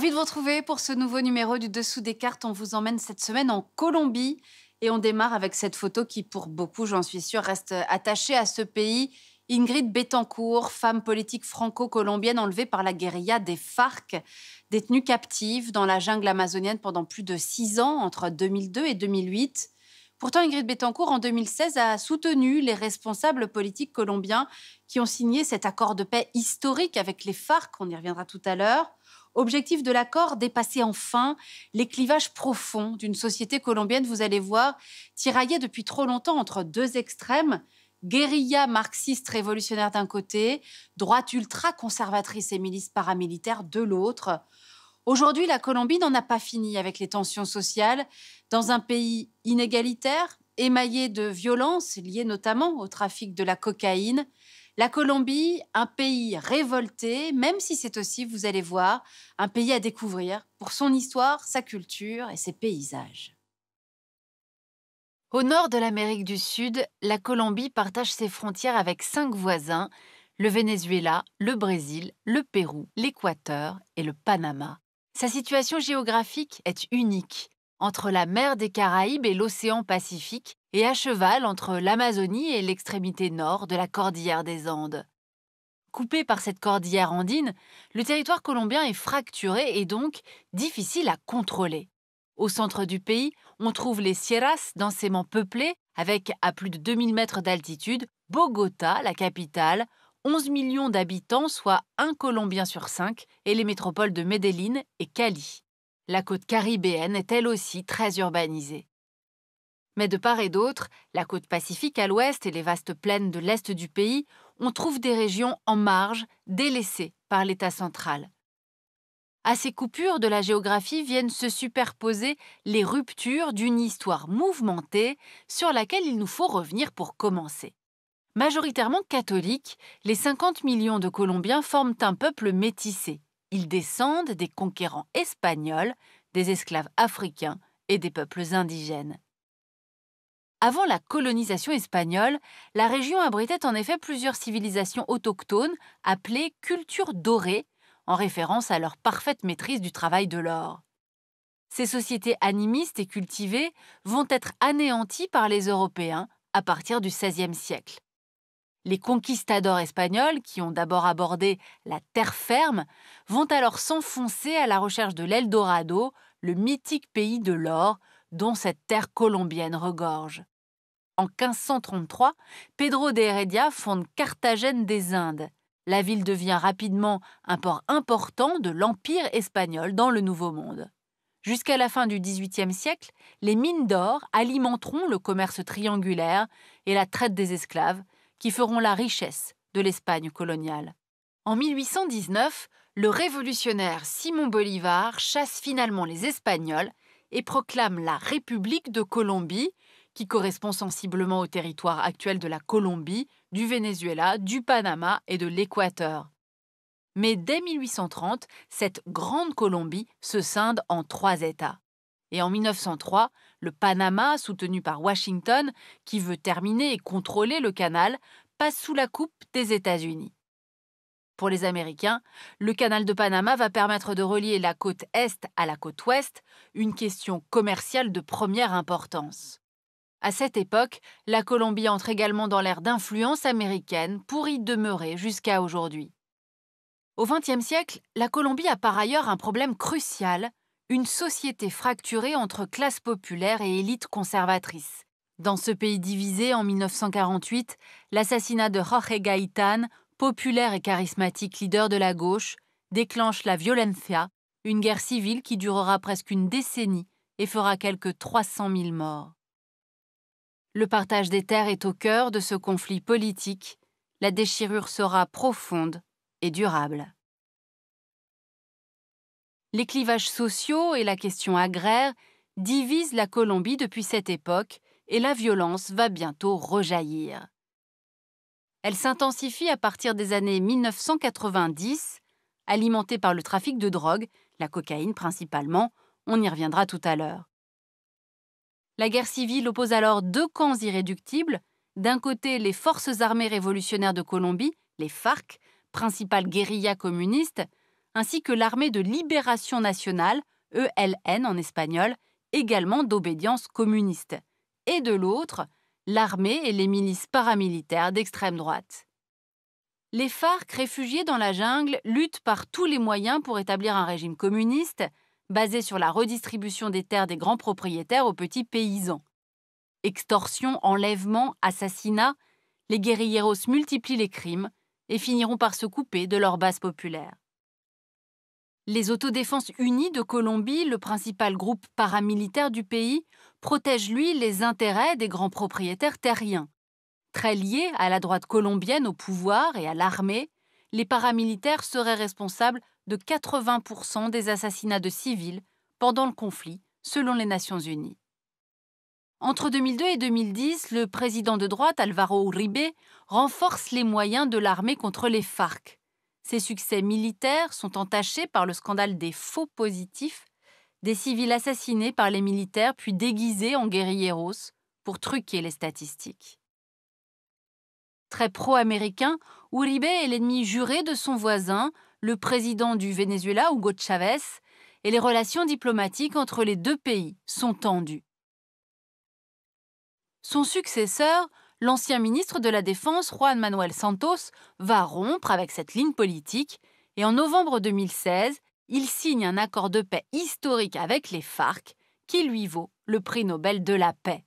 Ravi de vous retrouver pour ce nouveau numéro du Dessous des cartes. On vous emmène cette semaine en Colombie et on démarre avec cette photo qui, pour beaucoup, j'en suis sûre, reste attachée à ce pays. Ingrid Betancourt, femme politique franco-colombienne enlevée par la guérilla des FARC, détenue captive dans la jungle amazonienne pendant plus de six ans, entre 2002 et 2008. Pourtant, Ingrid Betancourt, en 2016, a soutenu les responsables politiques colombiens qui ont signé cet accord de paix historique avec les FARC, on y reviendra tout à l'heure. Objectif de l'accord, dépasser enfin les clivages profonds d'une société colombienne, vous allez voir, tiraillée depuis trop longtemps entre deux extrêmes, guérilla marxiste révolutionnaire d'un côté, droite ultra-conservatrice et milice paramilitaire de l'autre. Aujourd'hui, la Colombie n'en a pas fini avec les tensions sociales. Dans un pays inégalitaire, émaillé de violences liées notamment au trafic de la cocaïne, la Colombie, un pays révolté, même si c'est aussi, vous allez voir, un pays à découvrir pour son histoire, sa culture et ses paysages. Au nord de l'Amérique du Sud, la Colombie partage ses frontières avec cinq voisins, le Venezuela, le Brésil, le Pérou, l'Équateur et le Panama. Sa situation géographique est unique. Entre la mer des Caraïbes et l'océan Pacifique, et à cheval entre l'Amazonie et l'extrémité nord de la cordillère des Andes. Coupé par cette cordillère andine, le territoire colombien est fracturé et donc difficile à contrôler. Au centre du pays, on trouve les sierras densément peuplées, avec à plus de 2000 mètres d'altitude, Bogota, la capitale, 11 millions d'habitants, soit un Colombien sur cinq, et les métropoles de Medellín et Cali. La côte caribéenne est elle aussi très urbanisée. Mais de part et d'autre, la côte pacifique à l'ouest et les vastes plaines de l'est du pays, on trouve des régions en marge, délaissées par l'État central. À ces coupures de la géographie viennent se superposer les ruptures d'une histoire mouvementée sur laquelle il nous faut revenir pour commencer. Majoritairement catholiques, les 50 millions de Colombiens forment un peuple métissé. Ils descendent des conquérants espagnols, des esclaves africains et des peuples indigènes. Avant la colonisation espagnole, la région abritait en effet plusieurs civilisations autochtones appelées cultures dorées, en référence à leur parfaite maîtrise du travail de l'or. Ces sociétés animistes et cultivées vont être anéanties par les Européens à partir du XVIe siècle. Les conquistadors espagnols, qui ont d'abord abordé la terre ferme, vont alors s'enfoncer à la recherche de l'Eldorado, le mythique pays de l'or, dont cette terre colombienne regorge en 1533, Pedro de Heredia fonde Carthagène des Indes. La ville devient rapidement un port important de l'Empire espagnol dans le Nouveau Monde. Jusqu'à la fin du XVIIIe siècle, les mines d'or alimenteront le commerce triangulaire et la traite des esclaves, qui feront la richesse de l'Espagne coloniale. En 1819, le révolutionnaire Simon Bolivar chasse finalement les Espagnols et proclame la République de Colombie, qui correspond sensiblement au territoire actuel de la Colombie, du Venezuela, du Panama et de l'Équateur. Mais dès 1830, cette grande Colombie se scinde en trois États. Et en 1903, le Panama, soutenu par Washington, qui veut terminer et contrôler le canal, passe sous la coupe des États-Unis. Pour les Américains, le canal de Panama va permettre de relier la côte Est à la côte Ouest, une question commerciale de première importance. À cette époque, la Colombie entre également dans l'ère d'influence américaine pour y demeurer jusqu'à aujourd'hui. Au XXe siècle, la Colombie a par ailleurs un problème crucial, une société fracturée entre classe populaire et élite conservatrice. Dans ce pays divisé en 1948, l'assassinat de Jorge Gaitán, populaire et charismatique leader de la gauche, déclenche la violencia, une guerre civile qui durera presque une décennie et fera quelques 300 000 morts. Le partage des terres est au cœur de ce conflit politique. La déchirure sera profonde et durable. Les clivages sociaux et la question agraire divisent la Colombie depuis cette époque et la violence va bientôt rejaillir. Elle s'intensifie à partir des années 1990, alimentée par le trafic de drogue, la cocaïne principalement, on y reviendra tout à l'heure. La guerre civile oppose alors deux camps irréductibles. D'un côté, les forces armées révolutionnaires de Colombie, les FARC, principales guérillas communistes, ainsi que l'armée de libération nationale, ELN en espagnol, également d'obédience communiste. Et de l'autre, l'armée et les milices paramilitaires d'extrême droite. Les FARC réfugiés dans la jungle luttent par tous les moyens pour établir un régime communiste, basé sur la redistribution des terres des grands propriétaires aux petits paysans. Extorsion, enlèvement, assassinat, les guérilleros multiplient les crimes et finiront par se couper de leur base populaire. Les Autodéfenses Unies de Colombie, le principal groupe paramilitaire du pays, protègent lui les intérêts des grands propriétaires terriens. Très liés à la droite colombienne au pouvoir et à l'armée, les paramilitaires seraient responsables de 80% des assassinats de civils pendant le conflit, selon les Nations Unies. Entre 2002 et 2010, le président de droite Alvaro Uribe renforce les moyens de l'armée contre les FARC. Ses succès militaires sont entachés par le scandale des faux positifs, des civils assassinés par les militaires puis déguisés en guérilleros pour truquer les statistiques. Très pro-américain, Uribe est l'ennemi juré de son voisin, le président du Venezuela Hugo Chavez, et les relations diplomatiques entre les deux pays sont tendues. Son successeur, l'ancien ministre de la Défense Juan Manuel Santos, va rompre avec cette ligne politique et en novembre 2016, il signe un accord de paix historique avec les FARC qui lui vaut le prix Nobel de la paix.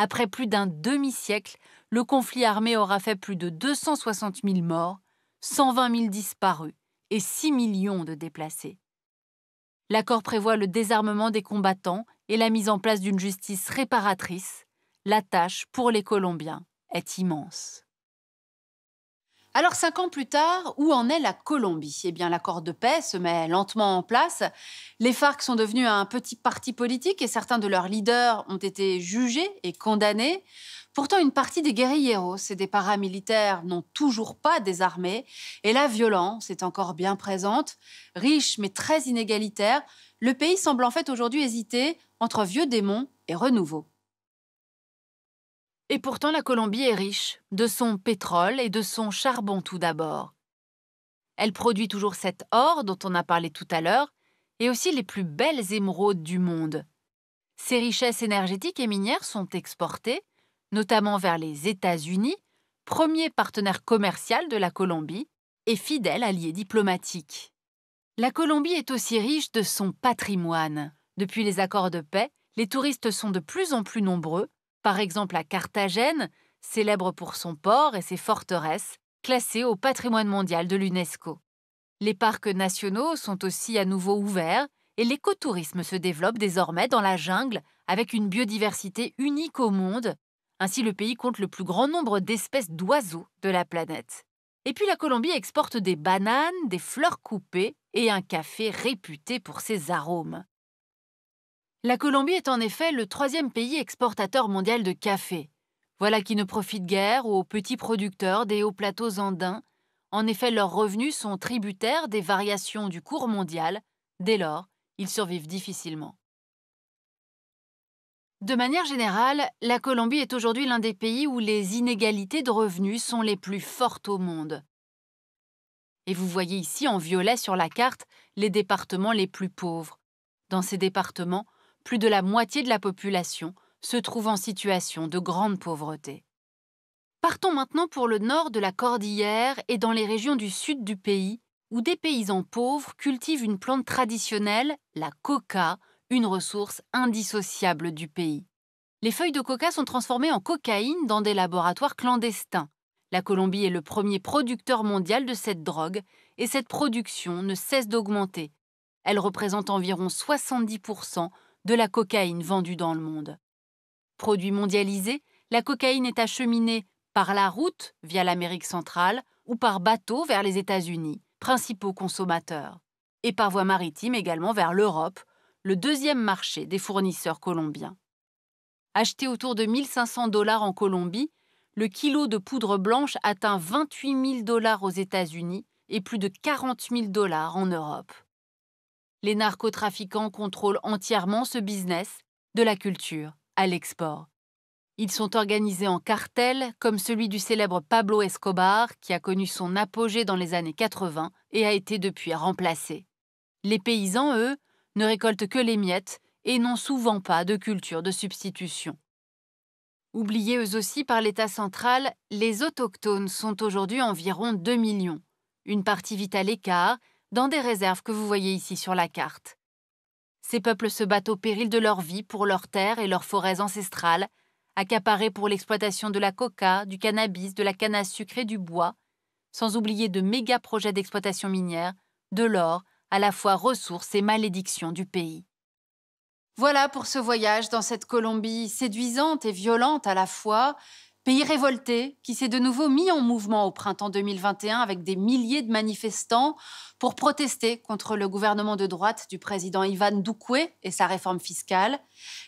Après plus d'un demi-siècle, le conflit armé aura fait plus de 260 000 morts, 120 000 disparus et 6 millions de déplacés. L'accord prévoit le désarmement des combattants et la mise en place d'une justice réparatrice. La tâche pour les Colombiens est immense. Alors cinq ans plus tard, où en est la Colombie Eh bien l'accord de paix se met lentement en place. Les FARC sont devenus un petit parti politique et certains de leurs leaders ont été jugés et condamnés. Pourtant, une partie des guérilleros et des paramilitaires n'ont toujours pas désarmé et la violence est encore bien présente, riche mais très inégalitaire. Le pays semble en fait aujourd'hui hésiter entre vieux démons et renouveau. Et pourtant la Colombie est riche, de son pétrole et de son charbon tout d'abord. Elle produit toujours cet or dont on a parlé tout à l'heure, et aussi les plus belles émeraudes du monde. Ses richesses énergétiques et minières sont exportées, notamment vers les États-Unis, premier partenaire commercial de la Colombie et fidèle allié diplomatique. La Colombie est aussi riche de son patrimoine. Depuis les accords de paix, les touristes sont de plus en plus nombreux par exemple à Carthagène, célèbre pour son port et ses forteresses, classées au patrimoine mondial de l'UNESCO. Les parcs nationaux sont aussi à nouveau ouverts et l'écotourisme se développe désormais dans la jungle avec une biodiversité unique au monde. Ainsi, le pays compte le plus grand nombre d'espèces d'oiseaux de la planète. Et puis la Colombie exporte des bananes, des fleurs coupées et un café réputé pour ses arômes. La Colombie est en effet le troisième pays exportateur mondial de café. Voilà qui ne profite guère aux petits producteurs des hauts plateaux andins. En effet, leurs revenus sont tributaires des variations du cours mondial. Dès lors, ils survivent difficilement. De manière générale, la Colombie est aujourd'hui l'un des pays où les inégalités de revenus sont les plus fortes au monde. Et vous voyez ici en violet sur la carte les départements les plus pauvres. Dans ces départements, plus de la moitié de la population se trouve en situation de grande pauvreté. Partons maintenant pour le nord de la Cordillère et dans les régions du sud du pays, où des paysans pauvres cultivent une plante traditionnelle, la coca, une ressource indissociable du pays. Les feuilles de coca sont transformées en cocaïne dans des laboratoires clandestins. La Colombie est le premier producteur mondial de cette drogue et cette production ne cesse d'augmenter. Elle représente environ 70% de la cocaïne vendue dans le monde. Produit mondialisé, la cocaïne est acheminée par la route via l'Amérique centrale ou par bateau vers les États-Unis, principaux consommateurs, et par voie maritime également vers l'Europe, le deuxième marché des fournisseurs colombiens. Acheté autour de 1500 dollars en Colombie, le kilo de poudre blanche atteint 28 000 dollars aux États-Unis et plus de 40 000 dollars en Europe les narcotrafiquants contrôlent entièrement ce business, de la culture à l'export. Ils sont organisés en cartels comme celui du célèbre Pablo Escobar qui a connu son apogée dans les années 80 et a été depuis remplacé. Les paysans, eux, ne récoltent que les miettes et n'ont souvent pas de culture de substitution. Oubliés eux aussi par l'État central, les autochtones sont aujourd'hui environ 2 millions, une partie à l'écart, dans des réserves que vous voyez ici sur la carte. Ces peuples se battent au péril de leur vie pour leurs terres et leurs forêts ancestrales, accaparées pour l'exploitation de la coca, du cannabis, de la canne à sucre et du bois, sans oublier de méga projets d'exploitation minière, de l'or, à la fois ressources et malédictions du pays. Voilà pour ce voyage dans cette Colombie séduisante et violente à la fois, Pays révolté qui s'est de nouveau mis en mouvement au printemps 2021 avec des milliers de manifestants pour protester contre le gouvernement de droite du président Ivan Doukoué et sa réforme fiscale.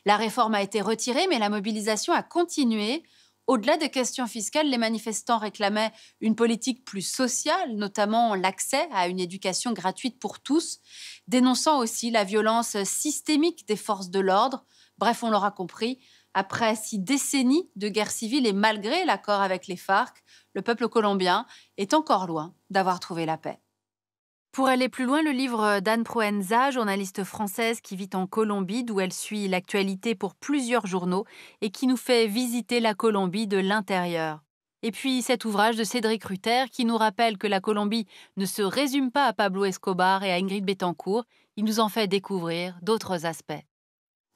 La réforme a été retirée, mais la mobilisation a continué. Au-delà des questions fiscales, les manifestants réclamaient une politique plus sociale, notamment l'accès à une éducation gratuite pour tous, dénonçant aussi la violence systémique des forces de l'ordre. Bref, on l'aura compris, après six décennies de guerre civile et malgré l'accord avec les FARC, le peuple colombien est encore loin d'avoir trouvé la paix. Pour aller plus loin, le livre d'Anne Proenza, journaliste française qui vit en Colombie, d'où elle suit l'actualité pour plusieurs journaux et qui nous fait visiter la Colombie de l'intérieur. Et puis cet ouvrage de Cédric Rutter qui nous rappelle que la Colombie ne se résume pas à Pablo Escobar et à Ingrid Betancourt, il nous en fait découvrir d'autres aspects.